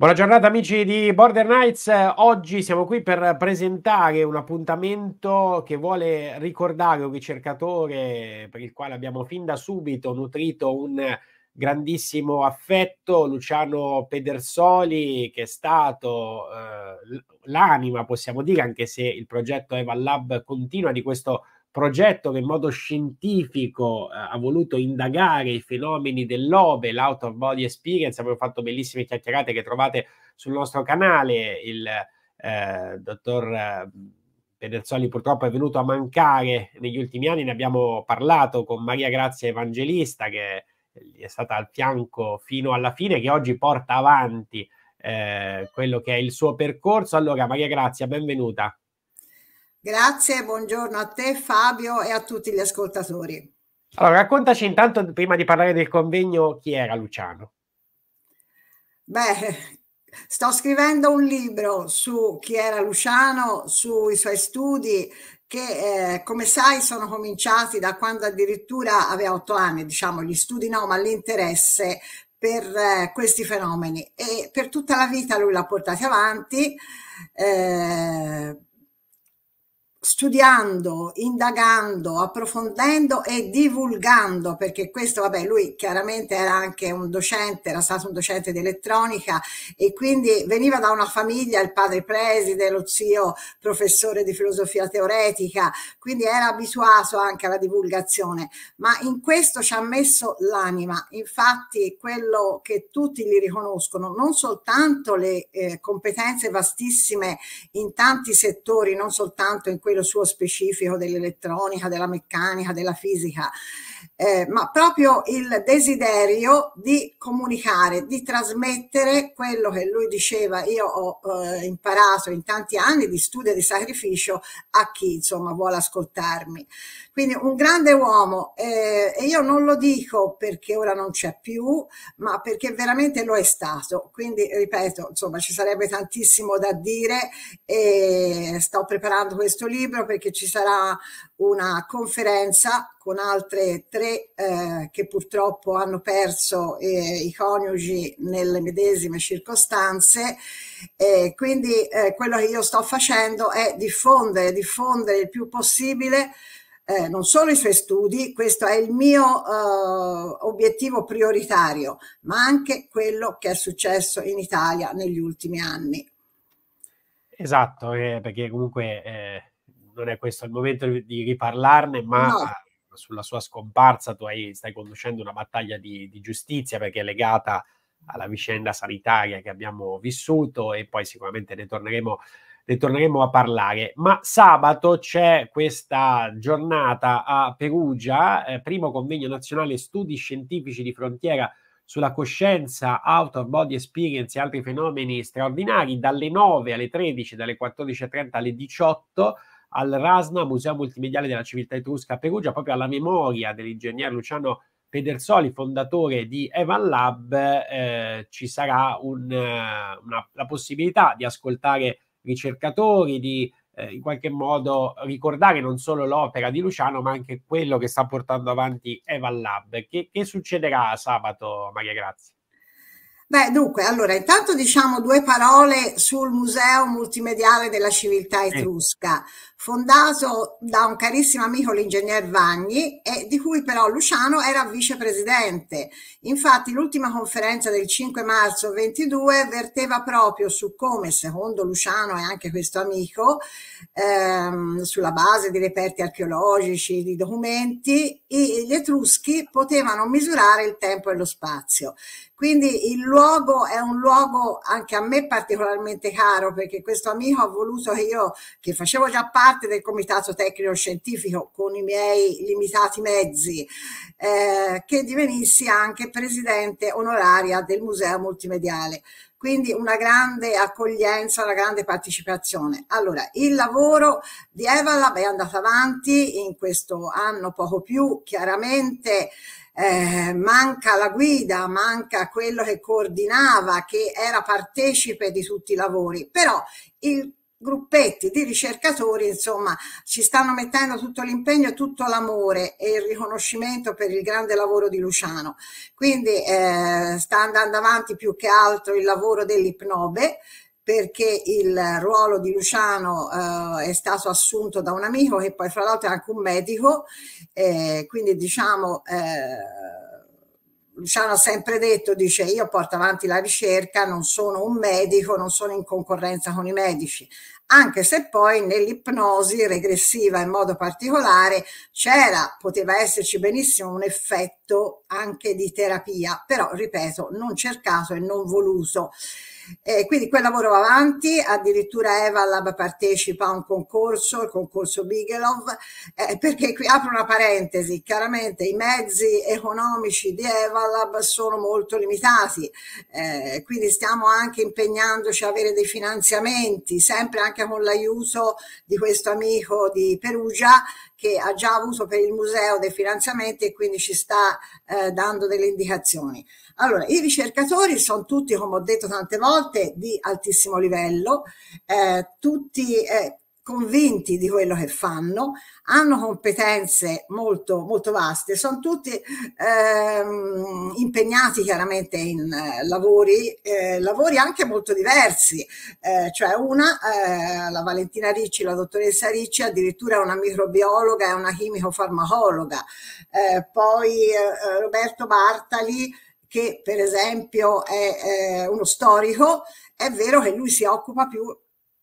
Buona giornata amici di Border Knights, oggi siamo qui per presentare un appuntamento che vuole ricordare un ricercatore per il quale abbiamo fin da subito nutrito un grandissimo affetto, Luciano Pedersoli che è stato eh, l'anima possiamo dire anche se il progetto Eval Lab continua di questo progetto progetto che in modo scientifico eh, ha voluto indagare i fenomeni dell'OBE, l'Out of Body Experience, abbiamo fatto bellissime chiacchierate che trovate sul nostro canale, il eh, dottor eh, Pedersoli purtroppo è venuto a mancare negli ultimi anni, ne abbiamo parlato con Maria Grazia Evangelista che è stata al fianco fino alla fine, che oggi porta avanti eh, quello che è il suo percorso. Allora Maria Grazia, benvenuta. Grazie, buongiorno a te Fabio e a tutti gli ascoltatori. Allora, raccontaci intanto, prima di parlare del convegno, chi era Luciano? Beh, sto scrivendo un libro su chi era Luciano, sui suoi studi, che eh, come sai sono cominciati da quando addirittura aveva otto anni, diciamo, gli studi no, ma l'interesse per eh, questi fenomeni e per tutta la vita lui l'ha portati avanti. Eh, studiando, indagando, approfondendo e divulgando, perché questo, vabbè, lui chiaramente era anche un docente, era stato un docente di elettronica e quindi veniva da una famiglia, il padre preside, lo zio professore di filosofia teoretica, quindi era abituato anche alla divulgazione, ma in questo ci ha messo l'anima, infatti quello che tutti gli riconoscono, non soltanto le eh, competenze vastissime in tanti settori, non soltanto in quello suo specifico dell'elettronica, della meccanica, della fisica eh, ma proprio il desiderio di comunicare, di trasmettere quello che lui diceva io ho eh, imparato in tanti anni di studio e di sacrificio a chi insomma vuole ascoltarmi. Quindi un grande uomo eh, e io non lo dico perché ora non c'è più, ma perché veramente lo è stato. Quindi ripeto, insomma ci sarebbe tantissimo da dire e sto preparando questo libro perché ci sarà una conferenza con altre tre eh, che purtroppo hanno perso eh, i coniugi nelle medesime circostanze. Eh, quindi eh, quello che io sto facendo è diffondere, diffondere il più possibile eh, non solo i suoi studi, questo è il mio eh, obiettivo prioritario, ma anche quello che è successo in Italia negli ultimi anni. Esatto, eh, perché comunque eh, non è questo il momento di riparlarne, ma no. Eh, sulla sua scomparsa tu hai, stai conducendo una battaglia di, di giustizia perché è legata alla vicenda sanitaria che abbiamo vissuto e poi sicuramente ne torneremo ne torneremo a parlare. Ma sabato c'è questa giornata a Perugia, eh, primo convegno nazionale studi scientifici di frontiera sulla coscienza, out of body experience e altri fenomeni straordinari, dalle 9 alle 13, dalle 14.30 alle 18 al Rasna, Museo Multimediale della Civiltà Etrusca a Perugia, proprio alla memoria dell'ingegner Luciano Pedersoli, fondatore di Evan Lab, eh, ci sarà un, eh, una, la possibilità di ascoltare ricercatori, di eh, in qualche modo ricordare non solo l'opera di Luciano, ma anche quello che sta portando avanti Evan Lab. Che, che succederà sabato, Maria Grazia? Beh, dunque, allora, intanto diciamo due parole sul Museo Multimediale della Civiltà Etrusca, fondato da un carissimo amico, l'ingegner Vagni, e di cui però Luciano era vicepresidente. Infatti, l'ultima conferenza del 5 marzo 22 verteva proprio su come, secondo Luciano e anche questo amico, ehm, sulla base di reperti archeologici, di documenti, gli Etruschi potevano misurare il tempo e lo spazio. Quindi il luogo luogo, è un luogo anche a me particolarmente caro perché questo amico ha voluto che io, che facevo già parte del comitato tecnico scientifico con i miei limitati mezzi, eh, che divenissi anche presidente onoraria del Museo Multimediale. Quindi una grande accoglienza, una grande partecipazione. Allora, il lavoro di Evalab è andato avanti in questo anno poco più, chiaramente eh, manca la guida, manca quello che coordinava, che era partecipe di tutti i lavori, però i gruppetti di ricercatori insomma ci stanno mettendo tutto l'impegno tutto l'amore e il riconoscimento per il grande lavoro di Luciano quindi eh, sta andando avanti più che altro il lavoro dell'ipnobe perché il ruolo di Luciano eh, è stato assunto da un amico che poi fra l'altro è anche un medico, eh, quindi diciamo eh, Luciano ha sempre detto, dice io porto avanti la ricerca, non sono un medico, non sono in concorrenza con i medici, anche se poi nell'ipnosi regressiva in modo particolare c'era, poteva esserci benissimo un effetto anche di terapia, però ripeto, non cercato e non voluto. Eh, quindi quel lavoro va avanti, addirittura Eva Lab partecipa a un concorso, il concorso Bigelow, eh, perché qui apro una parentesi, chiaramente i mezzi economici di Eva Lab sono molto limitati, eh, quindi stiamo anche impegnandoci a avere dei finanziamenti, sempre anche con l'aiuto di questo amico di Perugia che ha già avuto per il museo dei finanziamenti e quindi ci sta eh, dando delle indicazioni. Allora, i ricercatori sono tutti, come ho detto tante volte, di altissimo livello, eh, tutti eh, convinti di quello che fanno, hanno competenze molto, molto vaste, sono tutti ehm, impegnati chiaramente in eh, lavori, eh, lavori anche molto diversi, eh, cioè una, eh, la Valentina Ricci, la dottoressa Ricci, addirittura è una microbiologa e una chimico-farmacologa, eh, poi eh, Roberto Bartali, che per esempio è uno storico, è vero che lui si occupa più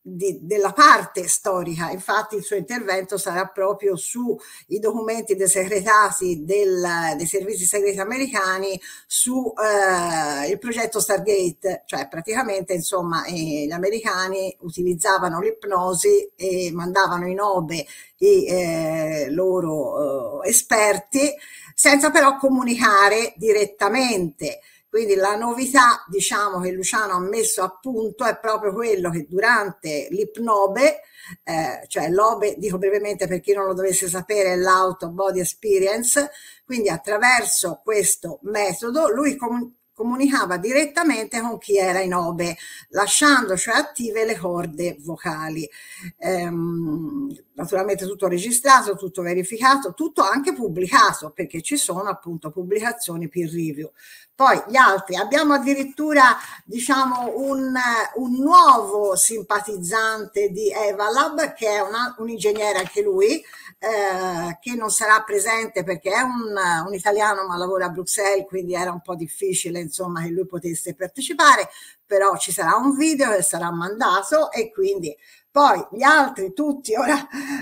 di, della parte storica, infatti il suo intervento sarà proprio sui documenti desegretati del, dei servizi segreti americani su eh, il progetto Stargate, cioè praticamente insomma eh, gli americani utilizzavano l'ipnosi e mandavano in obe i eh, loro eh, esperti senza però comunicare direttamente quindi la novità, diciamo, che Luciano ha messo a punto è proprio quello che durante l'ipnobe, eh, cioè l'obe, dico brevemente per chi non lo dovesse sapere, è l'auto body experience, quindi attraverso questo metodo lui com- comunicava direttamente con chi era in obe, lasciando cioè attive le corde vocali. Ehm, naturalmente tutto registrato, tutto verificato, tutto anche pubblicato, perché ci sono appunto pubblicazioni peer review. Poi gli altri, abbiamo addirittura diciamo, un, un nuovo simpatizzante di Evalab che è una, un ingegnere anche lui, eh, che non sarà presente perché è un, un italiano ma lavora a Bruxelles, quindi era un po' difficile insomma, che lui potesse partecipare, però ci sarà un video che sarà mandato e quindi poi gli altri tutti, ora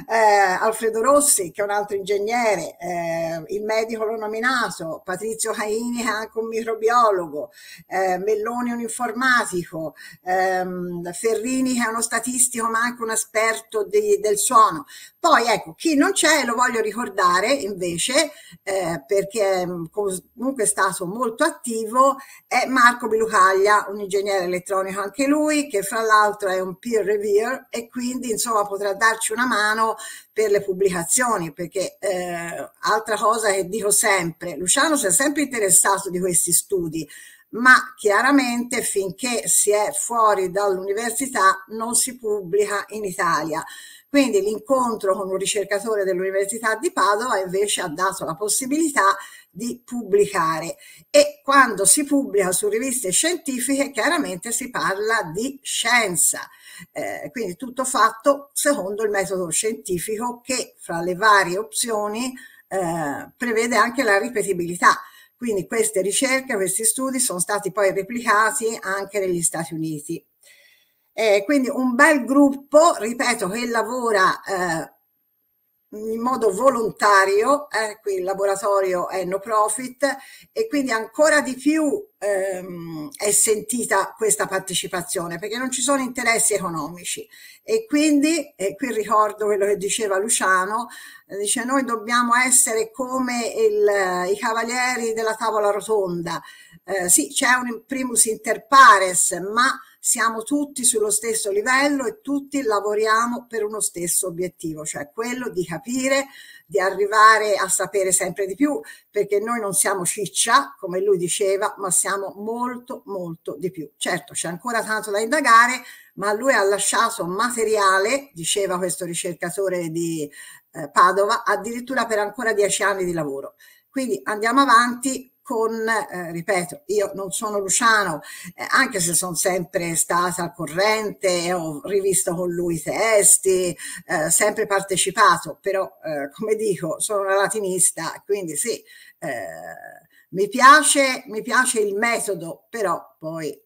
eh, Alfredo Rossi che è un altro ingegnere, eh, il medico l'ho nominato, Patrizio Caini che è anche un microbiologo, eh, Melloni un informatico, ehm, Ferrini che è uno statistico ma anche un esperto di, del suono. Poi ecco, chi non c'è lo voglio ricordare invece eh, perché mm, comunque è stato molto attivo, è Marco Bilucaglia, un ingegnere elettronico anche lui che fra l'altro è un peer reviewer e e quindi insomma potrà darci una mano per le pubblicazioni perché eh, altra cosa che dico sempre, Luciano si è sempre interessato di questi studi ma chiaramente finché si è fuori dall'università non si pubblica in Italia. Quindi l'incontro con un ricercatore dell'Università di Padova invece ha dato la possibilità di pubblicare e quando si pubblica su riviste scientifiche chiaramente si parla di scienza, eh, quindi tutto fatto secondo il metodo scientifico che fra le varie opzioni eh, prevede anche la ripetibilità. Quindi queste ricerche, questi studi sono stati poi replicati anche negli Stati Uniti. Eh, quindi un bel gruppo, ripeto, che lavora eh, in modo volontario, eh, qui il laboratorio è no profit e quindi ancora di più ehm, è sentita questa partecipazione perché non ci sono interessi economici e quindi, e qui ricordo quello che diceva Luciano, eh, dice noi dobbiamo essere come il, eh, i cavalieri della tavola rotonda. Eh, sì, c'è un primus inter pares, ma siamo tutti sullo stesso livello e tutti lavoriamo per uno stesso obiettivo, cioè quello di capire, di arrivare a sapere sempre di più, perché noi non siamo ciccia, come lui diceva, ma siamo molto, molto di più. Certo, c'è ancora tanto da indagare, ma lui ha lasciato materiale, diceva questo ricercatore di eh, Padova, addirittura per ancora dieci anni di lavoro. Quindi andiamo avanti con, eh, ripeto, io non sono Luciano, eh, anche se sono sempre stata al corrente, ho rivisto con lui i testi, eh, sempre partecipato, però eh, come dico, sono una latinista, quindi sì, eh, mi piace, mi piace il metodo, però poi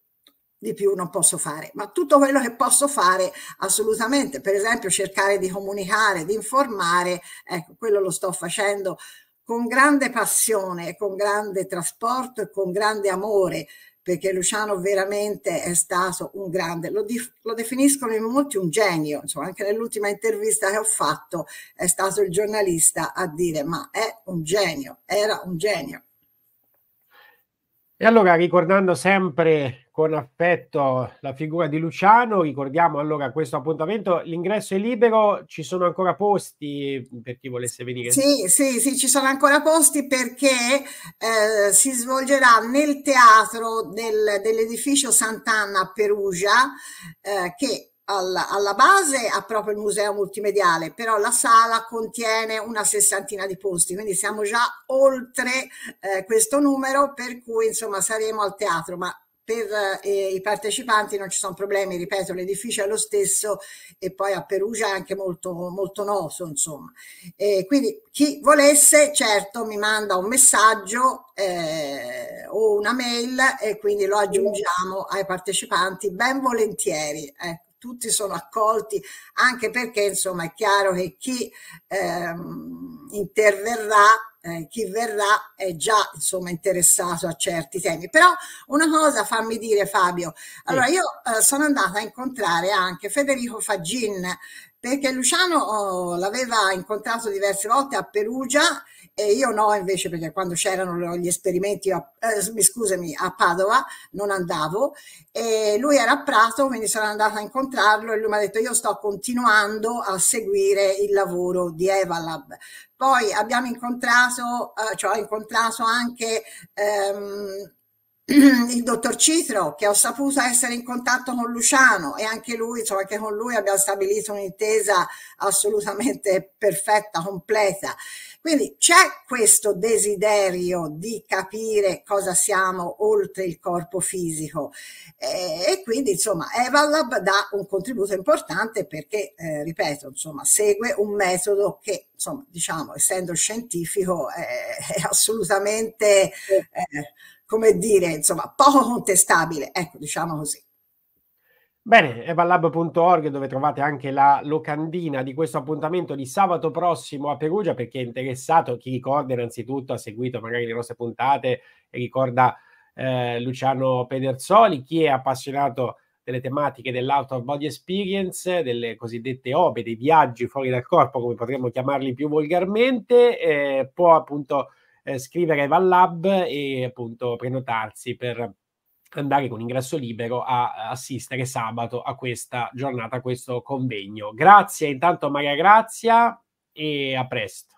di più non posso fare, ma tutto quello che posso fare assolutamente, per esempio cercare di comunicare, di informare, ecco, quello lo sto facendo con grande passione, con grande trasporto e con grande amore, perché Luciano veramente è stato un grande, lo, lo definiscono in molti un genio, insomma anche nell'ultima intervista che ho fatto è stato il giornalista a dire ma è un genio, era un genio. E allora ricordando sempre con affetto la figura di Luciano. Ricordiamo allora questo appuntamento. L'ingresso è libero, ci sono ancora posti per chi volesse venire? Sì, sì, sì, ci sono ancora posti perché eh, si svolgerà nel teatro del, dell'edificio Sant'Anna a Perugia, eh, che alla, alla, base ha proprio il museo multimediale, però la sala contiene una sessantina di posti, quindi siamo già oltre eh, questo numero, per cui insomma saremo al teatro, ma per eh, i partecipanti non ci sono problemi, ripeto, l'edificio è lo stesso e poi a Perugia è anche molto, molto noto, insomma. E quindi chi volesse, certo, mi manda un messaggio eh, o una mail e quindi lo aggiungiamo ai partecipanti ben volentieri. Eh. Tutti sono accolti, anche perché insomma è chiaro che chi ehm, interverrà eh, chi verrà è già insomma interessato a certi temi. Però una cosa fammi dire Fabio, allora io eh, sono andata a incontrare anche Federico Faggin perché Luciano oh, l'aveva incontrato diverse volte a Perugia e io no invece perché quando c'erano gli esperimenti a, eh, scusami, a Padova non andavo e lui era a Prato quindi sono andata a incontrarlo e lui mi ha detto io sto continuando a seguire il lavoro di Evalab poi abbiamo incontrato caso eh, ci cioè ho incontrato anche ehm, il dottor Citro, che ho saputo essere in contatto con Luciano e anche lui, insomma, che con lui abbiamo stabilito un'intesa assolutamente perfetta, completa. Quindi c'è questo desiderio di capire cosa siamo oltre il corpo fisico eh, e quindi insomma Evalab dà un contributo importante perché, eh, ripeto, insomma, segue un metodo che, insomma, diciamo, essendo scientifico, eh, è assolutamente... Eh, come dire, insomma, poco contestabile, ecco, diciamo così. Bene, evalab.org dove trovate anche la locandina di questo appuntamento di sabato prossimo a Perugia per chi è interessato, chi ricorda innanzitutto, ha seguito magari le nostre puntate e ricorda eh, Luciano Pederzoli, chi è appassionato delle tematiche dell'out of body experience, delle cosiddette OBE, dei viaggi fuori dal corpo come potremmo chiamarli più volgarmente, eh, può appunto eh, scrivere Lab e appunto prenotarsi per andare con ingresso libero a assistere sabato a questa giornata, a questo convegno. Grazie intanto Maria Grazia e a presto.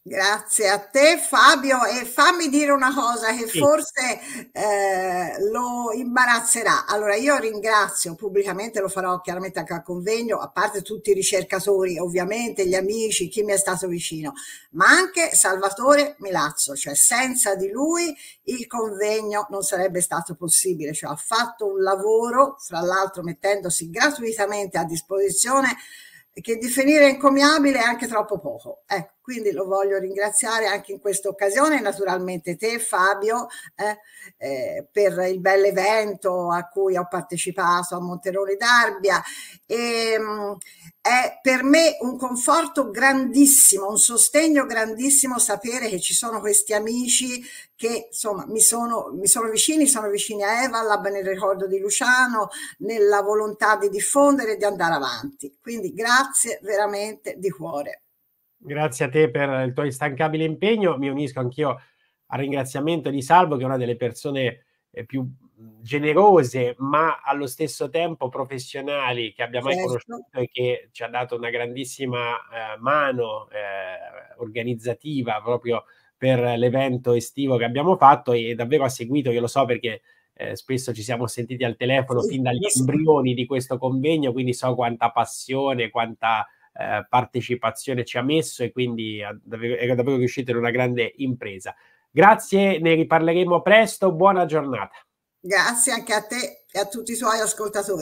Grazie a te Fabio e fammi dire una cosa che sì. forse eh, lo imbarazzerà. Allora io ringrazio pubblicamente, lo farò chiaramente anche al convegno, a parte tutti i ricercatori ovviamente, gli amici, chi mi è stato vicino, ma anche Salvatore Milazzo, cioè senza di lui il convegno non sarebbe stato possibile, cioè ha fatto un lavoro, fra l'altro mettendosi gratuitamente a disposizione, che definire encomiabile è anche troppo poco. Ecco quindi lo voglio ringraziare anche in questa occasione, naturalmente te Fabio, eh, eh, per il bel evento a cui ho partecipato a Monterone d'Arbia. E, ehm, mh, è per me un conforto grandissimo, un sostegno grandissimo sapere che ci sono questi amici che insomma mi sono, mi sono vicini, sono vicini a Evalab nel ricordo di Luciano, nella volontà di diffondere e di andare avanti. Quindi grazie veramente di cuore. Grazie a te per il tuo instancabile impegno. Mi unisco anch'io al ringraziamento di Salvo, che è una delle persone eh, più generose, ma allo stesso tempo professionali che abbia mai certo. conosciuto e che ci ha dato una grandissima eh, mano eh, organizzativa proprio per l'evento estivo che abbiamo fatto e davvero ha seguito, io lo so perché eh, spesso ci siamo sentiti al telefono sì, fin dagli sì. embrioni di questo convegno, quindi so quanta passione, quanta eh, partecipazione ci ha messo e quindi è davvero riuscito in una grande impresa. Grazie, ne riparleremo presto, buona giornata. Grazie anche a te e a tutti i suoi ascoltatori.